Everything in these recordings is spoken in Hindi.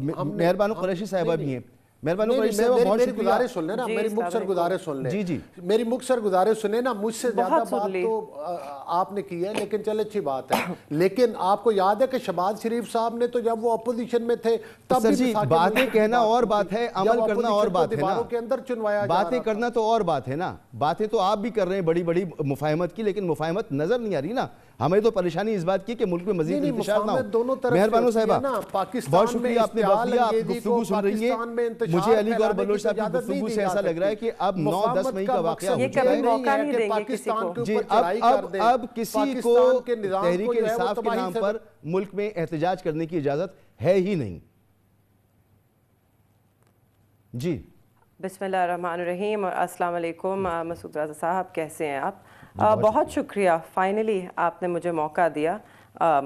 मेहरबान कुरैशी साहिबा भी हैं मेरी सुन मुझसे ज़्यादा बात तो आपने की है लेकिन चल अच्छी बात है लेकिन आपको याद है कि शबाज शरीफ साहब ने तो जब वो अपोजिशन में थे तब तो बातें कहना और बात है अमल करना और बात है के अंदर चुनवाया बातें करना तो और बात है ना बातें तो आप भी कर रहे हैं बड़ी बड़ी मुफाहमत की लेकिन मुफाहमत नज़र नहीं आ रही ना हमें तो परेशानी इस बात की कि मुल्क में मजीद इंतजार ना दोनों तरफ मेहरबानो साहबा बहुत शुक्रिया आपने बात किया आप गुफ्तु सुन रही है मुझे अलीगढ़ गौर बलोच साहब की गुफ्तु से ऐसा लग रहा है कि अब नौ दस मई का वाक्य जी अब अब अब किसी को तहरीक इंसाफ के नाम पर मुल्क में एहतजाज करने की इजाजत है ही नहीं जी बिस्मिल और अस्सलाम वालेकुम मसूद राजा साहब कैसे हैं आप आ, बहुत शुक्रिया फ़ाइनली आपने मुझे मौका दिया आ,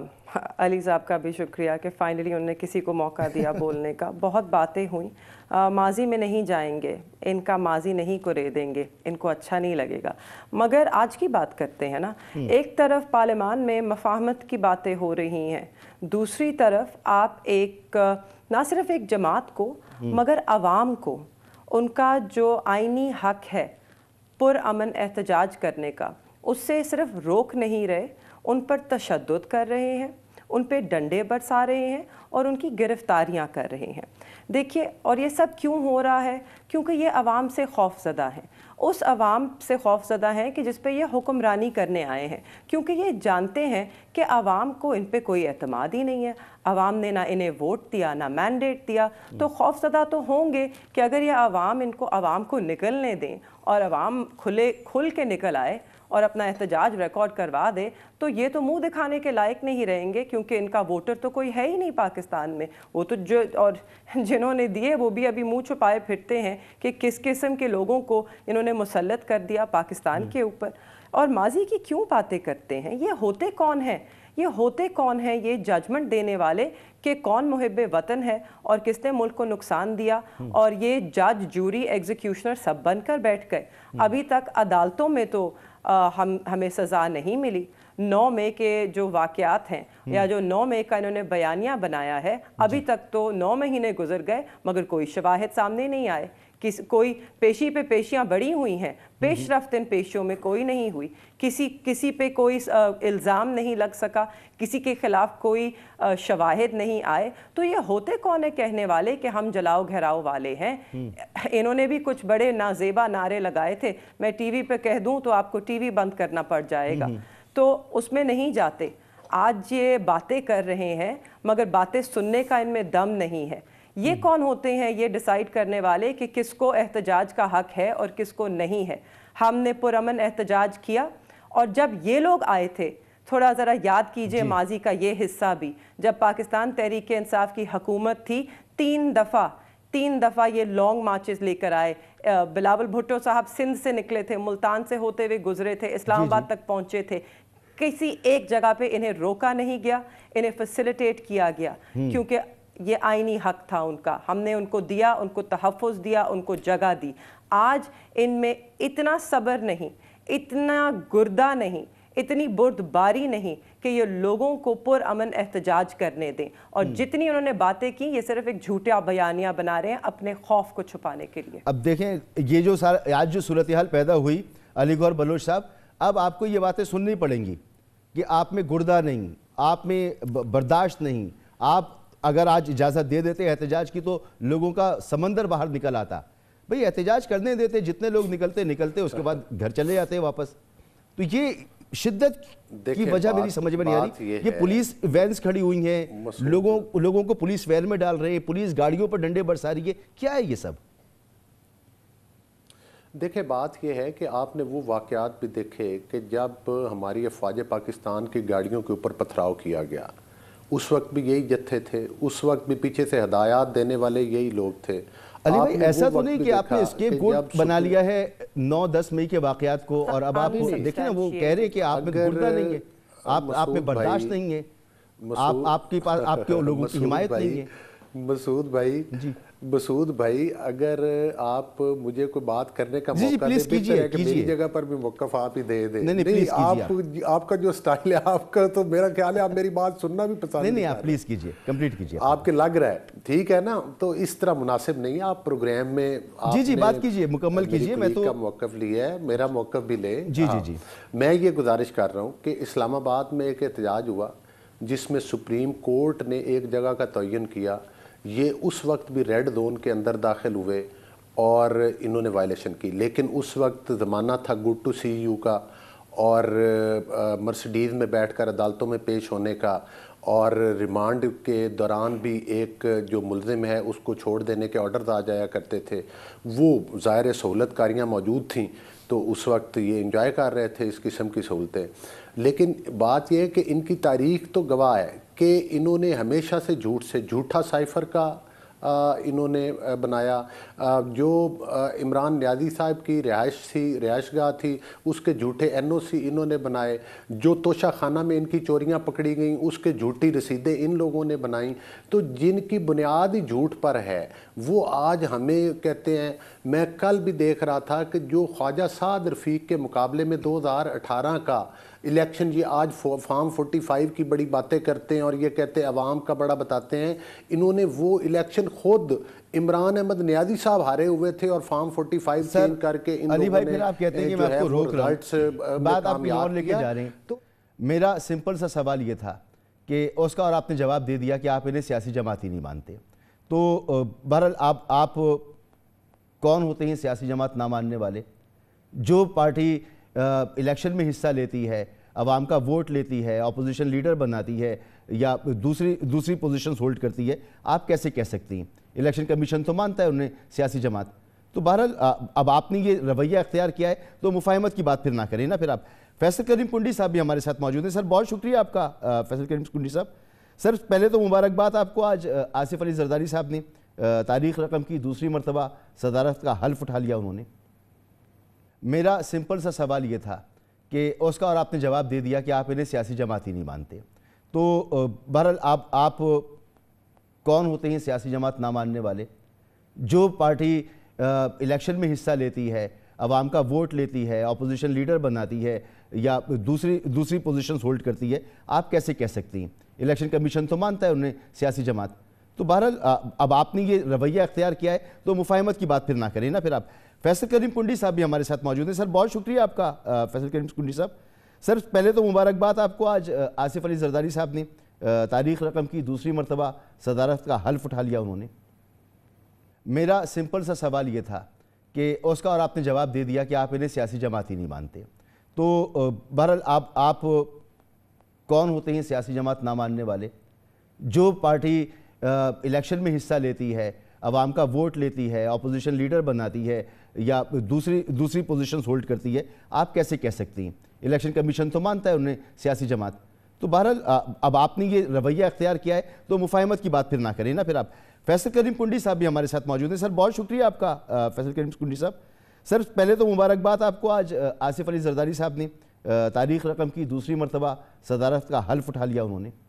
अली साहब का भी शुक्रिया कि फ़ाइनली उन्होंने किसी को मौका दिया बोलने का बहुत बातें हुई माजी में नहीं जाएंगे इनका माजी नहीं रे देंगे इनको अच्छा नहीं लगेगा मगर आज की बात करते हैं ना हम्म। एक तरफ पार्लियामान में मफाहमत की बातें हो रही हैं दूसरी तरफ आप एक ना सिर्फ एक जमात को हम्म। मगर आवाम को उनका जो आइनी हक है पुरान एहतजाज करने का उससे सिर्फ रोक नहीं रहे उन पर तशद कर रहे हैं उन पर डंडे बरसा रहे हैं और उनकी गिरफ़्तारियाँ कर रहे हैं देखिए और ये सब क्यों हो रहा है क्योंकि ये आवाम से खौफजदा है उस आवाम से खौफजदा हैं कि जिस पर यह हुक्मरानी करने आए हैं क्योंकि ये जानते हैं कि आवाम को इन पर कोई अतमाद ही नहीं है आवाम ने ना इन्हें वोट दिया ना मैंडेट दिया तो खौफजदा तो होंगे कि अगर ये आवाम इनको आवाम को निकलने दें और आवाम खुले खुल के निकल आए और अपना एहतजाज रिकॉर्ड करवा दे तो ये तो मुंह दिखाने के लायक नहीं रहेंगे क्योंकि इनका वोटर तो कोई है ही नहीं पाकिस्तान में वो तो जो और जिन्होंने दिए वो भी अभी मुंह छुपाए फिरते हैं कि किस किस्म के लोगों को इन्होंने मुसलत कर दिया पाकिस्तान हम्म। के ऊपर और माजी की क्यों बातें करते हैं ये होते कौन हैं ये होते कौन हैं ये जजमेंट देने वाले कि कौन मुहब वतन है और किसने मुल्क को नुकसान दिया हम्म। और ये जज जूरी एग्जीक्यूशनर सब बनकर बैठ गए हम्म। अभी तक अदालतों में तो आ, हम हमें सज़ा नहीं मिली नौ मई के जो वाकयात हैं हम्म। या जो नौ मई का इन्होंने बयानिया बनाया है अभी तक तो नौ महीने गुजर गए मगर कोई शवाहद सामने नहीं आए किस कोई पेशी पे पेशियां बढ़ी हुई हैं पेश रफ्त इन पेशियों में कोई नहीं हुई किसी किसी पे कोई इल्ज़ाम नहीं लग सका किसी के ख़िलाफ़ कोई शवाहद नहीं आए तो ये होते कौन है कहने वाले कि हम जलाओ घराओ वाले हैं हम्म। इन्होंने भी कुछ बड़े नाजेबा नारे लगाए थे मैं टीवी पे कह दूं तो आपको टीवी बंद करना पड़ जाएगा हम्म। तो उसमें नहीं जाते आज ये बातें कर रहे हैं मगर बातें सुनने का इनमें दम नहीं है ये हम्म। कौन होते हैं ये डिसाइड करने वाले कि किसको एहतजाज का हक है और किसको नहीं है हमने पुरमन एहतजाज किया और जब ये लोग आए थे थोड़ा ज़रा याद कीजिए माजी का ये हिस्सा भी जब पाकिस्तान तहरीक इंसाफ की हकूमत थी तीन दफ़ा तीन दफ़ा ये लॉन्ग मार्चेस लेकर आए बिलावल भुट्टो साहब सिंध से निकले थे मुल्तान से होते हुए गुजरे थे इस्लामाबाद तक पहुंचे थे किसी एक जगह पे इन्हें रोका नहीं गया इन्हें फैसिलिटेट किया गया हम्म। क्योंकि ये आइनी हक था उनका हमने उनको दिया उनको तहफ़ दिया उनको जगह दी आज इनमें इतना सब्र नहीं इतना गुर्दा नहीं इतनी बुर्दबारी नहीं कि ये लोगों को पुरअमन एहतजाज करने दें और हम्म। जितनी उन्होंने बातें की ये सिर्फ एक झूठा बयानियाँ बना रहे हैं अपने खौफ को छुपाने के लिए अब देखें ये जो सारा आज जो सूरत हाल पैदा हुई अली गौर बलोच साहब अब आपको ये बातें सुननी पड़ेंगी कि आप में गुर्दा नहीं आप में बर्दाश्त नहीं आप अगर आज इजाज़त दे देते एहतजाज की तो लोगों का समंदर बाहर निकल आता भाई एहतजाज करने देते जितने लोग निकलते निकलते उसके बाद घर चले जाते वापस तो ये शिद्दत की वजह मेरी समझ में नहीं आ रही ये, ये पुलिस वैन्स खड़ी हुई हैं लोगों लोगों को पुलिस वैन में डाल रहे हैं पुलिस गाड़ियों पर डंडे बरसा रही है क्या है ये सब देखे बात यह है कि आपने वो वाक़ात भी देखे कि जब हमारी अफवाज पाकिस्तान की गाड़ियों के ऊपर पथराव किया गया उस वक्त भी यही जत्थे थे उस वक्त भी पीछे से हदायत देने वाले यही लोग थे अली भाई ऐसा तो नहीं कि आपने स्केप गोट बना लिया है नौ दस मई के वाकयात को और अब हाँ, आप देखिए ना वो कह रहे हैं कि आप में गुर्दा नहीं है आप आप में बर्दाश्त नहीं है आप आपके पास आपके लोगों की हिमायत नहीं है मसूद भाई जी मसूद भाई अगर आप मुझे कोई बात करने का जी मौका जी, दे कि मेरी जगह पर भी मौका आप ही दे दे नहीं, नहीं, नहीं आप आपका जो स्टाइल है आपका तो मेरा ख्याल है आप मेरी बात सुनना भी पसंद नहीं आप प्लीज़ कीजिए कंप्लीट कीजिए आपके लग रहा है ठीक है ना तो इस तरह मुनासिब नहीं है आप प्रोग्राम में जी जी बात कीजिए मुकम्मल कीजिए मैं तो मौकफ लिया है मेरा मौकफ भी ले जी जी हाँ। जी मैं ये गुजारिश कर रहा हूँ कि इस्लामाबाद में एक एहतजाज हुआ जिसमें सुप्रीम कोर्ट ने एक जगह का तयन किया ये उस वक्त भी रेड जोन के अंदर दाखिल हुए और इन्होंने वायलेशन की लेकिन उस वक्त ज़माना था गुड टू सी यू का और मर्सिडीज़ में बैठकर अदालतों में पेश होने का और रिमांड के दौरान भी एक जो मुलम है उसको छोड़ देने के ऑर्डर आ जाया करते थे वो ज़ाहिर सहूलत कारियाँ मौजूद थी तो उस वक्त ये इंजॉय कर रहे थे इस किस्म की सहूलतें लेकिन बात यह है कि इनकी तारीख तो गवाह है कि इन्होंने हमेशा से झूठ से झूठा साइफर का इन्होंने बनाया जो इमरान न्याजी साहब की रिहाइश थी रिहाइश गाह थी उसके झूठे एन ओ सी इन्होंने बनाए जो तोशा खाना में इनकी चोरियाँ पकड़ी गई उसके झूठी रसीदें इन लोगों ने बनाई तो जिनकी बुनियाद झूठ पर है वो आज हमें कहते हैं मैं कल भी देख रहा था कि जो ख्वाजा साद रफ़ीक के मुकाबले में 2018 का इलेक्शन ये आज फार्म 45 की बड़ी बातें करते हैं और ये कहते हैं अवाम का बड़ा बताते हैं इन्होंने वो इलेक्शन खुद इमरान अहमद न्याजी साहब हारे हुए थे और फार्म 45 सर, करके इन अली भाई फिर आप कहते हैं कि रोक रहा लेके जा रहे हैं तो मेरा सिंपल सा सवाल ये था कि उसका और आपने जवाब दे दिया कि आप इन्हें सियासी जमात ही नहीं मानते तो बहरहाल आप आप कौन होते हैं सियासी जमात ना मानने वाले जो पार्टी इलेक्शन में हिस्सा लेती है आवाम का वोट लेती है अपोजिशन लीडर बनाती है या दूसरी दूसरी पोजिशन होल्ड करती है आप कैसे कह सकती हैं इलेक्शन कमीशन तो मानता है उन्हें सियासी जमात तो बहरहाल अब आपने ये रवैया अख्तियार किया है तो मुफाहमत की बात फिर ना करें ना फिर आप फैसल करीम कुंडी साहब भी हमारे साथ मौजूद हैं सर बहुत शुक्रिया आपका फैसल करीम कुंडी साहब सर पहले तो मुबारकबाद आपको आज आसिफ अली जरदारी साहब ने तारीख रकम की दूसरी मरतबा सदारत का हल्फ उठा लिया उन्होंने मेरा सिंपल सा सवाल ये था कि उसका और आपने जवाब दे दिया कि आप इन्हें सियासी जमात ही नहीं मानते तो बहरहाल आप आप कौन होते हैं सियासी जमात ना मानने वाले जो पार्टी इलेक्शन में हिस्सा लेती है आवाम का वोट लेती है अपोजिशन लीडर बनाती है या दूसरी दूसरी पोजिशन होल्ड करती है आप कैसे कह सकती हैं इलेक्शन कमीशन तो मानता है उन्हें सियासी जमात तो बहरहाल अब आपने ये रवैया अख्तियार किया है तो मुफाहमत की बात फिर ना करें ना फिर आप फैसल करीम कुंडी साहब भी हमारे साथ मौजूद हैं सर बहुत शुक्रिया आपका फैसल करीम कुंडी साहब सर पहले तो मुबारकबाद आपको आज आसिफ अली जरदारी साहब ने तारीख रकम की दूसरी मरतबा सदारत का हल्फ उठा लिया उन्होंने मेरा सिंपल सा सवाल ये था कि उसका और आपने जवाब दे दिया कि आप इन्हें सियासी जमात ही नहीं मानते तो बहरहाल आप आप कौन होते हैं सियासी जमात ना मानने वाले जो पार्टी इलेक्शन में हिस्सा लेती है आवाम का वोट लेती है अपोजिशन लीडर बनाती है या दूसरी दूसरी पोजिशन होल्ड करती है आप कैसे कह सकती हैं इलेक्शन कमीशन तो मानता है उन्हें सियासी जमात तो बहरहाल अब आपने ये रवैया अख्तियार किया है तो मुफाहमत की बात फिर ना करें ना फिर आप फैसल करीम कुंडी साहब भी हमारे साथ मौजूद हैं सर बहुत शुक्रिया आपका फैसल करीम कुंडी साहब सर पहले तो मुबारकबाद आपको आज आसिफ अली जरदारी साहब ने तारीख रकम की दूसरी मरतबा सदारत का हल्फ उठा लिया उन्होंने